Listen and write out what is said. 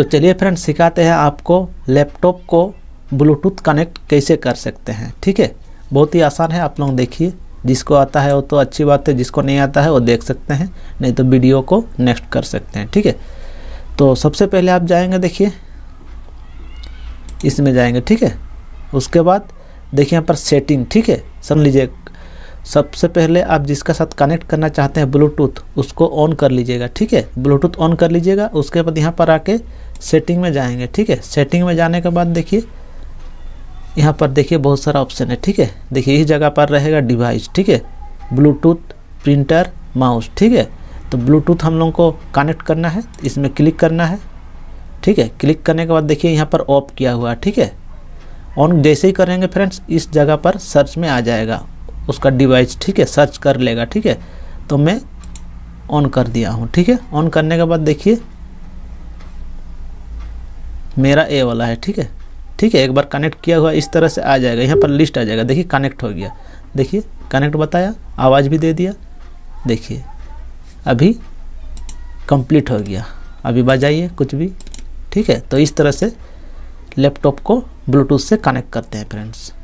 तो चलिए फ्रेंड सिखाते हैं आपको लैपटॉप को ब्लूटूथ कनेक्ट कैसे कर सकते हैं ठीक है बहुत ही आसान है आप लोग देखिए जिसको आता है वो तो अच्छी बात है जिसको नहीं आता है वो देख सकते हैं नहीं तो वीडियो को नेक्स्ट कर सकते हैं ठीक है तो सबसे पहले आप जाएंगे देखिए इसमें जाएंगे ठीक है उसके बाद देखिए यहाँ पर सेटिंग ठीक है समझ लीजिए सबसे पहले आप जिसका साथ कनेक्ट करना चाहते हैं ब्लूटूथ उसको ऑन कर लीजिएगा ठीक है ब्लूटूथ ऑन कर लीजिएगा उसके बाद यहाँ पर आके सेटिंग में जाएंगे ठीक है सेटिंग में जाने के बाद देखिए यहाँ पर देखिए बहुत सारा ऑप्शन है ठीक है देखिए इस जगह पर रहेगा डिवाइस ठीक है ब्लूटूथ प्रिंटर माउस ठीक है तो ब्लूटूथ हम लोगों को कनेक्ट करना है इसमें क्लिक करना है ठीक है क्लिक करने के बाद देखिए यहाँ पर ऑफ किया हुआ ठीक है ऑन जैसे ही करेंगे फ्रेंड्स इस जगह पर सर्च में आ जाएगा उसका डिवाइस ठीक है सर्च कर लेगा ठीक है तो मैं ऑन कर दिया हूँ ठीक है ऑन करने के बाद देखिए मेरा ए वाला है ठीक है ठीक है एक बार कनेक्ट किया हुआ इस तरह से आ जाएगा यहाँ पर लिस्ट आ जाएगा देखिए कनेक्ट हो गया देखिए कनेक्ट बताया आवाज़ भी दे दिया देखिए अभी कंप्लीट हो गया अभी बजाइए कुछ भी ठीक है तो इस तरह से लैपटॉप को ब्लूटूथ से कनेक्ट करते हैं फ्रेंड्स